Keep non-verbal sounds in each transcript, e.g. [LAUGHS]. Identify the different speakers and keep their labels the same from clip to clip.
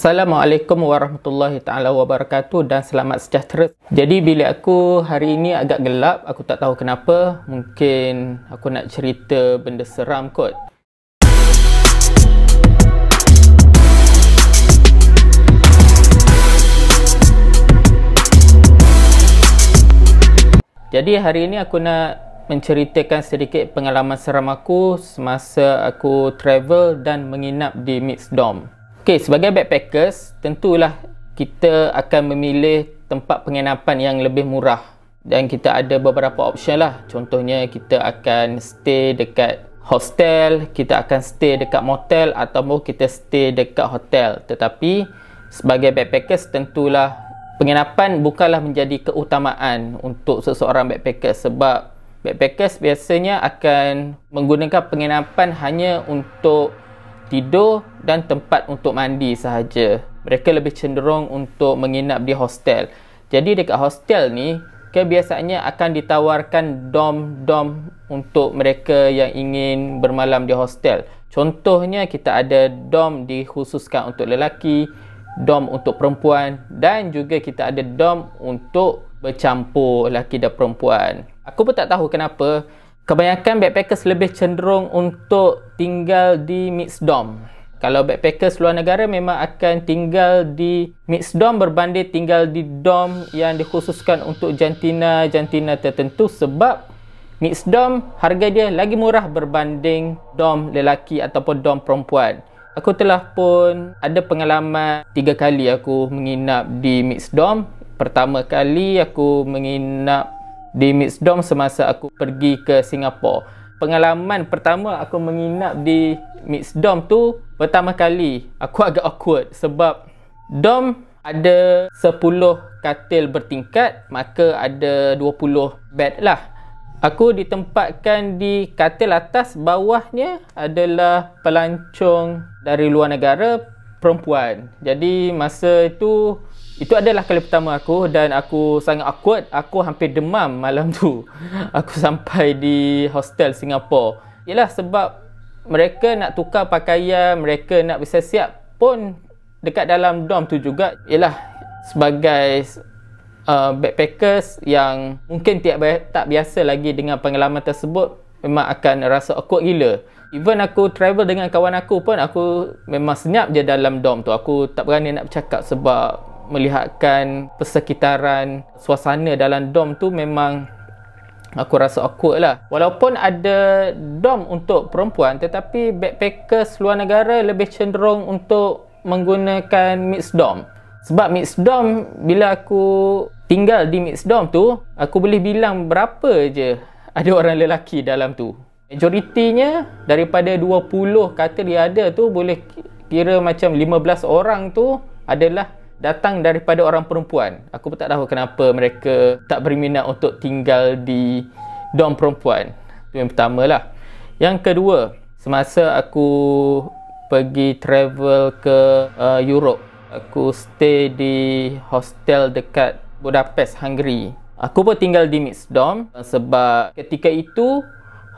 Speaker 1: Assalamualaikum warahmatullahi taala wabarakatuh dan selamat sejahtera. Jadi bila aku hari ini agak gelap, aku tak tahu kenapa. Mungkin aku nak cerita benda seram kot. Jadi hari ini aku nak menceritakan sedikit pengalaman seram aku semasa aku travel dan menginap di mixed dorm. Okey, sebagai backpackers, tentulah kita akan memilih tempat penginapan yang lebih murah dan kita ada beberapa option lah. Contohnya kita akan stay dekat hostel, kita akan stay dekat motel ataupun kita stay dekat hotel. Tetapi sebagai backpackers tentulah penginapan bukanlah menjadi keutamaan untuk seseorang backpacker sebab backpackers biasanya akan menggunakan penginapan hanya untuk tidur dan tempat untuk mandi sahaja. Mereka lebih cenderung untuk menginap di hostel. Jadi dekat hostel ni, kebiasaannya akan ditawarkan dom-dom untuk mereka yang ingin bermalam di hostel. Contohnya kita ada dom dikhususkan untuk lelaki, dom untuk perempuan dan juga kita ada dom untuk bercampur lelaki dan perempuan. Aku pun tak tahu kenapa Kebanyakan backpackers lebih cenderung untuk tinggal di mixed dorm. Kalau backpackers luar negara memang akan tinggal di mixed dorm berbanding tinggal di dorm yang dikhususkan untuk jantina-jantina tertentu sebab mixed dorm harga dia lagi murah berbanding dorm lelaki ataupun dorm perempuan. Aku telah pun ada pengalaman tiga kali aku menginap di mixed dorm. Pertama kali aku menginap di Mitsdom semasa aku pergi ke Singapura. Pengalaman pertama aku menginap di Mitsdom tu pertama kali aku [LAUGHS] agak awkward sebab dom ada 10 katil bertingkat maka ada 20 bed lah. Aku ditempatkan di katil atas bawahnya adalah pelancong dari luar negara perempuan. Jadi masa itu itu adalah kali pertama aku dan aku sangat awkward. Aku hampir demam malam tu. [LAUGHS] Aku sampai di hostel Singapura. Yalah sebab mereka nak tukar pakaian, mereka nak bersiap-siap pun dekat dalam dorm tu juga. Yalah sebagai uh, backpackers yang mungkin tiap tak biasa lagi dengan pengalaman tersebut memang akan rasa awkward gila. Even aku travel dengan kawan aku pun aku memang senyap je dalam dom tu. Aku tak berani nak bercakap sebab melihatkan persekitaran suasana dalam dom tu memang aku rasa awkward lah walaupun ada dom untuk perempuan tetapi backpacker seluar negara lebih cenderung untuk menggunakan mixed dom sebab mixed dom bila aku tinggal di mixed dom tu aku boleh bilang berapa je ada orang lelaki dalam tu majoritinya daripada 20 kata dia ada tu boleh kira macam 15 orang tu adalah datang daripada orang perempuan. Aku pun tak tahu kenapa mereka tak berminat untuk tinggal di dom perempuan. Itu yang pertama lah. Yang kedua, semasa aku pergi travel ke uh, Europe, aku stay di hostel dekat Budapest, Hungary. Aku pun tinggal di mixed dom sebab ketika itu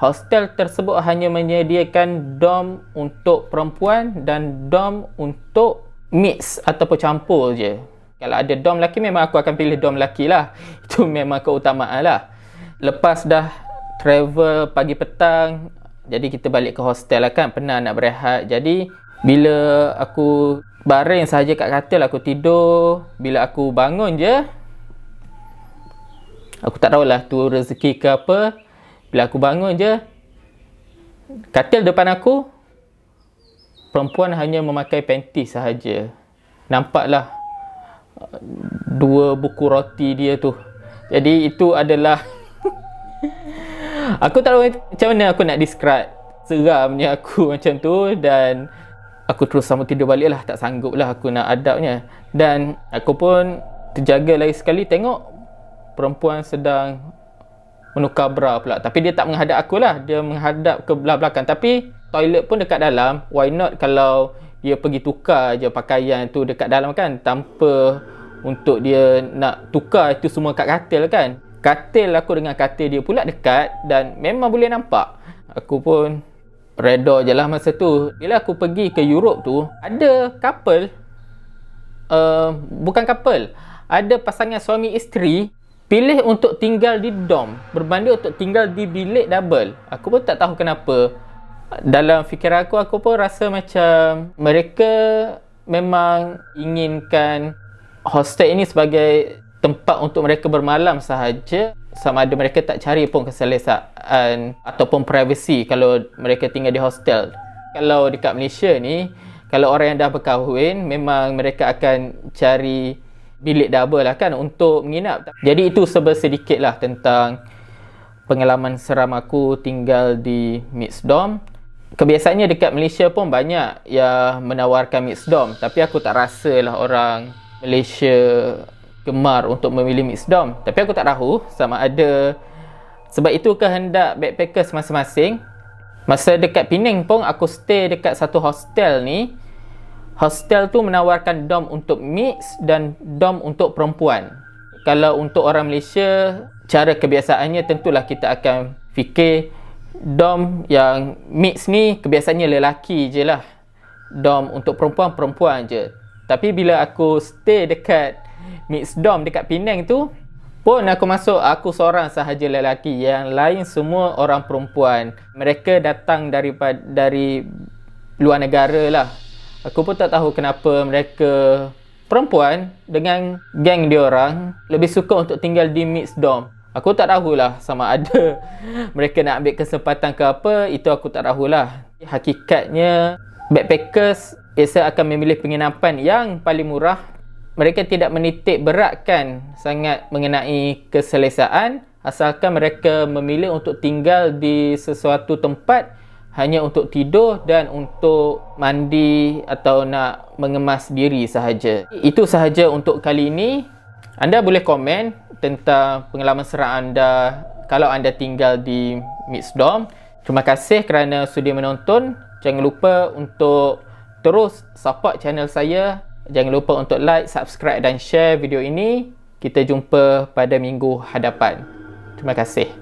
Speaker 1: hostel tersebut hanya menyediakan dom untuk perempuan dan dom untuk mix ataupun campur je kalau ada dom lelaki memang aku akan pilih dom lelaki lah [LAUGHS] itu memang keutamaan lah lepas dah travel pagi petang jadi kita balik ke hostel lah kan Pernah nak berehat jadi bila aku bareng saja kat katil aku tidur bila aku bangun je aku tak tahu lah tu rezeki ke apa bila aku bangun je katil depan aku perempuan hanya memakai panties sahaja. Nampaklah uh, dua buku roti dia tu. Jadi itu adalah [LAUGHS] aku tak tahu macam mana aku nak describe seramnya aku [LAUGHS] macam tu dan aku terus sama tidur balik lah tak sanggup lah aku nak adabnya dan aku pun terjaga lagi sekali tengok perempuan sedang menukar bra pula tapi dia tak menghadap aku lah dia menghadap ke belakang tapi toilet pun dekat dalam why not kalau dia pergi tukar je pakaian tu dekat dalam kan tanpa untuk dia nak tukar itu semua kat katil kan katil aku dengan katil dia pula dekat dan memang boleh nampak aku pun redor je lah masa tu bila aku pergi ke Europe tu ada couple uh, bukan couple ada pasangan suami isteri pilih untuk tinggal di dorm berbanding untuk tinggal di bilik double aku pun tak tahu kenapa dalam fikiran aku aku pun rasa macam mereka memang inginkan hostel ini sebagai tempat untuk mereka bermalam sahaja sama ada mereka tak cari pun keselesaan ataupun privacy kalau mereka tinggal di hostel kalau dekat Malaysia ni kalau orang yang dah berkahwin memang mereka akan cari bilik double lah kan untuk menginap jadi itu sebab sedikit lah tentang pengalaman seram aku tinggal di mixed dorm kebiasaannya dekat Malaysia pun banyak yang menawarkan mixed dom tapi aku tak rasa lah orang Malaysia gemar untuk memilih mixed dom tapi aku tak tahu sama ada sebab itu kehendak backpackers masing-masing masa dekat Penang pun aku stay dekat satu hostel ni hostel tu menawarkan dom untuk mix dan dom untuk perempuan kalau untuk orang Malaysia cara kebiasaannya tentulah kita akan fikir dom yang mix ni kebiasaannya lelaki je lah dom untuk perempuan perempuan je tapi bila aku stay dekat mix dom dekat Penang tu pun aku masuk aku seorang sahaja lelaki yang lain semua orang perempuan mereka datang daripada dari luar negara lah aku pun tak tahu kenapa mereka perempuan dengan geng diorang lebih suka untuk tinggal di mix dom Aku tak tahulah sama ada [LAUGHS] mereka nak ambil kesempatan ke apa, itu aku tak tahulah. Hakikatnya, backpackers biasa akan memilih penginapan yang paling murah. Mereka tidak menitik beratkan sangat mengenai keselesaan asalkan mereka memilih untuk tinggal di sesuatu tempat hanya untuk tidur dan untuk mandi atau nak mengemas diri sahaja. Itu sahaja untuk kali ini. Anda boleh komen tentang pengalaman seram anda kalau anda tinggal di mixed dorm. Terima kasih kerana sudi menonton. Jangan lupa untuk terus support channel saya. Jangan lupa untuk like, subscribe dan share video ini. Kita jumpa pada minggu hadapan. Terima kasih.